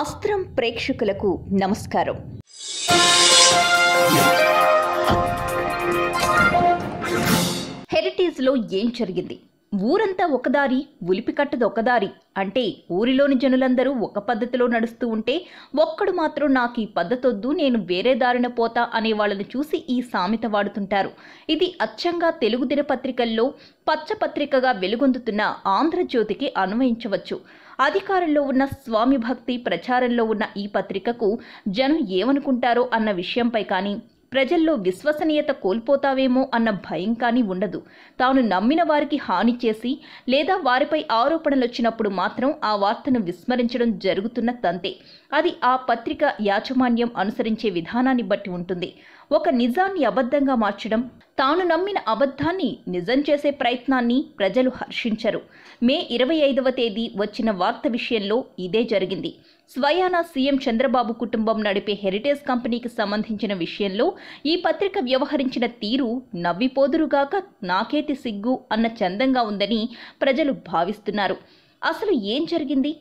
అస్త్రం ప్రేక్షకులకు నమస్కారం హెరిటేజ్లో ఏం జరిగింది ఊరంతా ఒకదారి ఉలిపికట్టది ఒకదారి అంటే ఊరిలోని జనులందరూ ఒక పద్ధతిలో నడుస్తూ ఉంటే ఒక్కడు మాత్రం నాకు ఈ పద్ధతొద్దు నేను వేరే దారిన పోతా అనే వాళ్ళని చూసి ఈ సామెత వాడుతుంటారు ఇది అచ్చంగా తెలుగు దినపత్రికల్లో పచ్చపత్రికగా వెలుగొందుతున్న ఆంధ్రజ్యోతికి అన్వయించవచ్చు అధికారంలో ఉన్న స్వామి భక్తి ప్రచారంలో ఉన్న ఈ పత్రికకు జనం ఏమనుకుంటారో అన్న విషయంపై కానీ ప్రజల్లో విశ్వసనీయత కోల్పోతావేమో అన్న భయం కానీ ఉండదు తాను నమ్మిన వారికి హాని చేసి లేదా వారిపై ఆరోపణలు వచ్చినప్పుడు మాత్రం ఆ వార్తను విస్మరించడం జరుగుతున్న తంతే అది ఆ పత్రిక యాజమాన్యం అనుసరించే విధానాన్ని బట్టి ఉంటుంది ఒక నిజాన్ని అబద్ధంగా మార్చడం తాను నమ్మిన అబద్ధాన్ని నిజం చేసే ప్రయత్నాన్ని ప్రజలు హర్షించరు మే ఇరవై ఐదవ తేదీ వచ్చిన వార్త విషయంలో ఇదే జరిగింది స్వయాన సీఎం చంద్రబాబు కుటుంబం నడిపే హెరిటేజ్ కంపెనీకి సంబంధించిన విషయంలో ఈ పత్రిక వ్యవహరించిన తీరు నవ్విపోదురుగాక నాకేతి సిగ్గు అన్న చందంగా ఉందని ప్రజలు భావిస్తున్నారు అసలు ఏం జరిగింది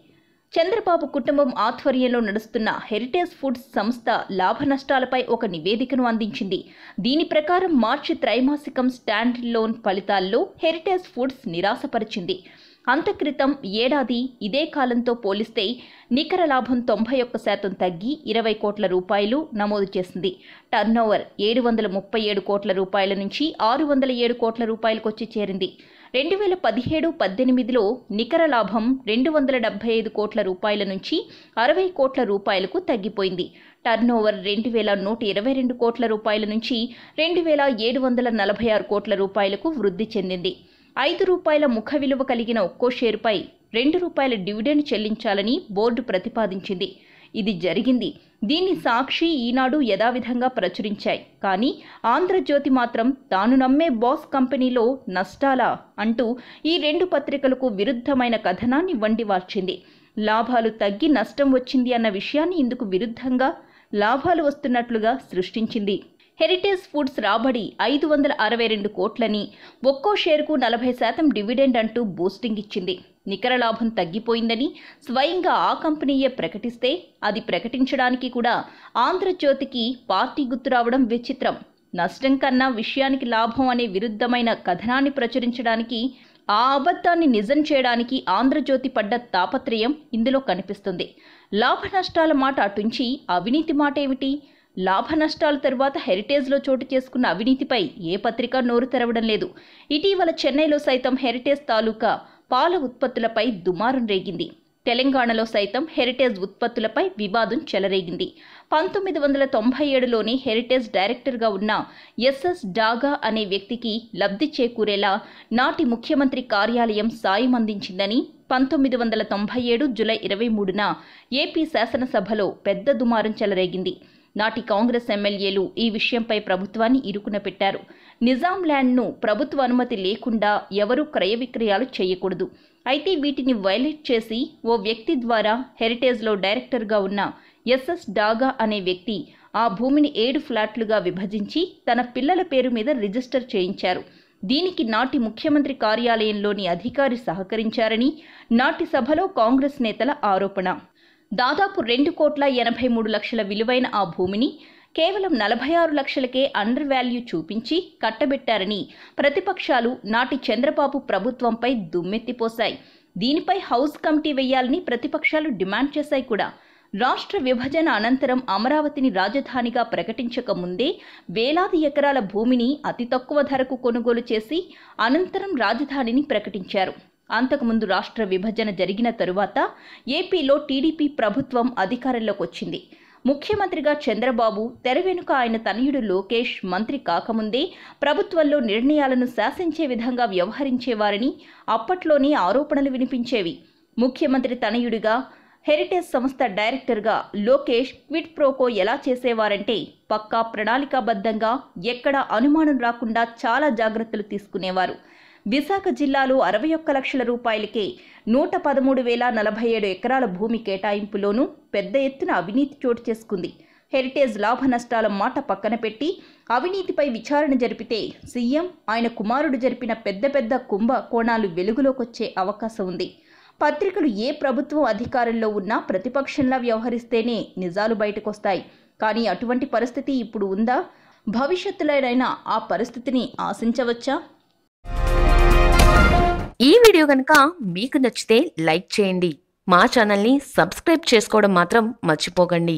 చంద్రబాబు కుటుంబం ఆధ్వర్యంలో నడుస్తున్న హెరిటేజ్ ఫుడ్స్ సంస్థ లాభ నష్టాలపై ఒక నివేదికను అందించింది దీని ప్రకారం మార్చి త్రైమాసికం స్టాండ్ లోన్ ఫలితాల్లో హెరిటేజ్ ఫుడ్స్ నిరాశపరిచింది అంతక్రితం ఏడాది ఇదే కాలంతో పోలిస్తే నికర లాభం తొంభై ఒక్క శాతం తగ్గి ఇరవై కోట్ల రూపాయలు నమోదు చేసింది టర్నోవర్ ఏడు వందల ముప్పై ఏడు కోట్ల రూపాయల నుంచి ఆరు వందల ఏడు కోట్ల రూపాయలకు వచ్చి చేరింది రెండు వేల పదిహేడు పద్దెనిమిదిలో నికర లాభం రెండు వందల డెబ్బై ఐదు కోట్ల రూపాయల నుంచి అరవై కోట్ల రూపాయలకు తగ్గిపోయింది టర్నోవర్ రెండు వేల నూట ఇరవై రెండు కోట్ల రూపాయల నుంచి రెండు వేల ఏడు వందల నలభై ఆరు కోట్ల రూపాయలకు వృద్ధి చెందింది ఐదు రూపాయల ముఖ విలువ కలిగిన ఒక్కో షేరుపై రెండు రూపాయల డివిడెండ్ చెల్లించాలని బోర్డు ప్రతిపాదించింది ఇది జరిగింది దీన్ని సాక్షి ఈనాడు యథావిధంగా ప్రచురించాయి కానీ ఆంధ్రజ్యోతి మాత్రం తాను నమ్మే బాస్ కంపెనీలో నష్టాలా అంటూ ఈ రెండు పత్రికలకు విరుద్ధమైన కథనాన్ని వండివార్చింది లాభాలు తగ్గి నష్టం వచ్చింది అన్న విషయాన్ని ఇందుకు విరుద్ధంగా లాభాలు వస్తున్నట్లుగా సృష్టించింది హెరిటేజ్ ఫుడ్స్ రాబడి ఐదు వందల అరవై రెండు కోట్లని ఒక్కో షేర్కు నలభై శాతం డివిడెండ్ అంటూ బూస్టింగ్ ఇచ్చింది నికర లాభం తగ్గిపోయిందని స్వయంగా ఆ కంపెనీయే ప్రకటిస్తే అది ప్రకటించడానికి కూడా ఆంధ్రజ్యోతికి పార్టీ గుర్తు రావడం విచిత్రం నష్టం కన్నా విషయానికి లాభం అనే విరుద్ధమైన కథనాన్ని ప్రచురించడానికి ఆ అబద్ధాన్ని నిజం చేయడానికి ఆంధ్రజ్యోతి పడ్డ తాపత్రయం ఇందులో కనిపిస్తుంది లాభ నష్టాల మాట అటుంచి అవినీతి మాట ఏమిటి లాభ నష్టాల తర్వాత హెరిటేజ్లో చోటు చేసుకున్న అవినీతిపై ఏ పత్రిక నోరు తెరవడం లేదు ఇటీవల చెన్నైలో సైతం హెరిటేజ్ తాలూకా పాల ఉత్పత్తులపై దుమారం రేగింది తెలంగాణలో సైతం హెరిటేజ్ ఉత్పత్తులపై వివాదం చెలరేగింది పంతొమ్మిది వందల తొంభై ఏడులోని హెరిటేజ్ డైరెక్టర్గా ఉన్న ఎస్ఎస్ డాగా అనే వ్యక్తికి లబ్ధి చేకూరేలా నాటి ముఖ్యమంత్రి కార్యాలయం సాయం అందించిందని పంతొమ్మిది వందల తొంభై ఏడు జులై ఇరవై మూడున ఏపీ శాసనసభలో పెద్ద దుమారం చెలరేగింది నాటి కాంగ్రెస్ ఎమ్మెల్యేలు ఈ విషయంపై ప్రభుత్వాన్ని ఇరుకున పెట్టారు నిజాం ల్యాండ్ను ప్రభుత్వ అనుమతి లేకుండా ఎవరూ క్రయ విక్రయాలు చేయకూడదు అయితే వీటిని వైలేట్ చేసి ఓ వ్యక్తి ద్వారా హెరిటేజ్లో డైరెక్టర్గా ఉన్న ఎస్ఎస్ డాగా అనే వ్యక్తి ఆ భూమిని ఏడు ఫ్లాట్లుగా విభజించి తన పిల్లల పేరు మీద రిజిస్టర్ చేయించారు దీనికి నాటి ముఖ్యమంత్రి కార్యాలయంలోని అధికారి సహకరించారని నాటి సభలో కాంగ్రెస్ నేతల ఆరోపణ దాదాపు రెండు కోట్ల ఎనభై మూడు లక్షల విలువైన ఆ భూమిని కేవలం నలభై ఆరు లక్షలకే అండర్ వాల్యూ చూపించి కట్టబెట్టారని ప్రతిపక్షాలు నాటి చంద్రబాబు ప్రభుత్వంపై దుమ్మెత్తిపోశాయి దీనిపై హౌస్ కమిటీ వేయాలని ప్రతిపక్షాలు డిమాండ్ చేశాయి కూడా రాష్ట్ర విభజన అనంతరం అమరావతిని రాజధానిగా ప్రకటించక ముందే వేలాది ఎకరాల భూమిని అతి తక్కువ ధరకు కొనుగోలు చేసి అనంతరం రాజధానిని ప్రకటించారు అంతకుముందు రాష్ట్ర విభజన జరిగిన తరువాత ఏపీలో టీడీపీ ప్రభుత్వం అధికారంలోకి వచ్చింది ముఖ్యమంత్రిగా చంద్రబాబు తెర వెనుక ఆయన తనయుడు లోకేష్ మంత్రి కాకముందే ప్రభుత్వంలో నిర్ణయాలను శాసించే విధంగా వ్యవహరించేవారని అప్పట్లోనే ఆరోపణలు వినిపించేవి ముఖ్యమంత్రి తనయుడిగా హెరిటేజ్ సంస్థ డైరెక్టర్గా లోకేష్ క్విట్ ప్రోకో ఎలా చేసేవారంటే పక్కా ప్రణాళికాబద్ధంగా ఎక్కడా అనుమానం రాకుండా చాలా జాగ్రత్తలు తీసుకునేవారు విశాఖ జిల్లాలో అరవై ఒక్క లక్షల రూపాయలకే నూట పదమూడు వేల నలభై ఏడు ఎకరాల భూమి కేటాయింపులోనూ పెద్ద ఎత్తున అవినీతి చోటు చేసుకుంది హెరిటేజ్ లాభ నష్టాల మాట పక్కన పెట్టి అవినీతిపై విచారణ జరిపితే సీఎం ఆయన కుమారుడు జరిపిన పెద్ద పెద్ద కుంభకోణాలు వెలుగులోకొచ్చే అవకాశం ఉంది పత్రికలు ఏ ప్రభుత్వం అధికారంలో ఉన్నా ప్రతిపక్షంలా వ్యవహరిస్తేనే నిజాలు బయటకొస్తాయి కానీ అటువంటి పరిస్థితి ఇప్పుడు ఉందా భవిష్యత్తులోనైనా ఆ పరిస్థితిని ఆశించవచ్చా వీడియో కనుక మీకు నచ్చితే లైక్ చేయండి మా ఛానల్ని సబ్స్క్రైబ్ చేసుకోవడం మాత్రం మర్చిపోకండి